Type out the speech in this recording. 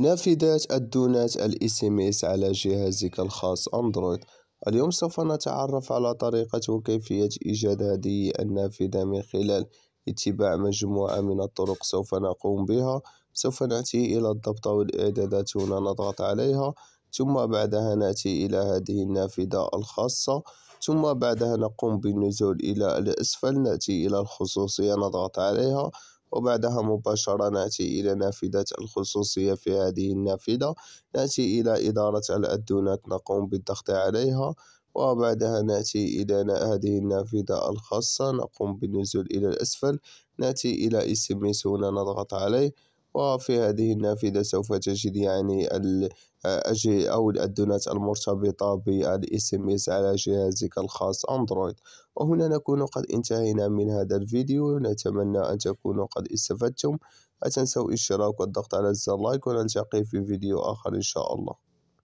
نافذة الدونات الاس ام اس على جهازك الخاص اندرويد اليوم سوف نتعرف على طريقة وكيفية إيجاد هذه النافذة من خلال اتباع مجموعة من الطرق سوف نقوم بها سوف نأتي إلى الضبط والإعدادات هنا نضغط عليها ثم بعدها نأتي إلى هذه النافذة الخاصة ثم بعدها نقوم بالنزول إلى الأسفل نأتي إلى الخصوصية نضغط عليها وبعدها مباشرة نأتي إلى نافذة الخصوصية في هذه النافذة نأتي إلى إدارة الأدونات نقوم بالضغط عليها وبعدها نأتي إلى هذه النافذة الخاصة نقوم بالنزول إلى الأسفل نأتي إلى اسم هنا نضغط عليه وفي هذه النافذة سوف تجد يعني أو الأدونات المرتبطة بالاس ام اس على جهازك الخاص اندرويد وهنا نكون قد انتهينا من هذا الفيديو نتمنى أن تكونوا قد استفدتم لا تنسوا الاشتراك والضغط على زر لايك ونلتقي في فيديو آخر إن شاء الله